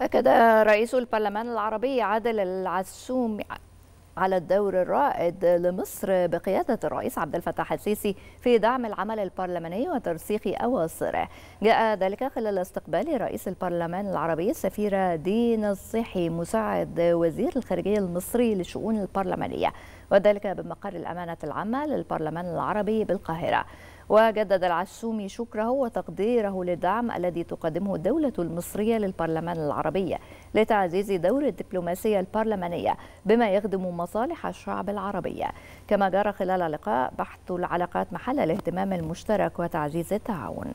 أكد رئيس البرلمان العربي عادل العسوم على الدور الرائد لمصر بقيادة الرئيس عبد الفتاح السيسي في دعم العمل البرلماني وترسيخ أواصره جاء ذلك خلال استقبال رئيس البرلمان العربي السفيرة دين الصيحي مساعد وزير الخارجية المصري للشؤون البرلمانية وذلك بمقر الأمانة العامة للبرلمان العربي بالقاهرة وجدد العسومي شكره وتقديره للدعم الذي تقدمه الدولة المصرية للبرلمان العربي لتعزيز دور الدبلوماسية البرلمانية بما يخدم مصالح الشعب العربي كما جرى خلال اللقاء بحث العلاقات محل الاهتمام المشترك وتعزيز التعاون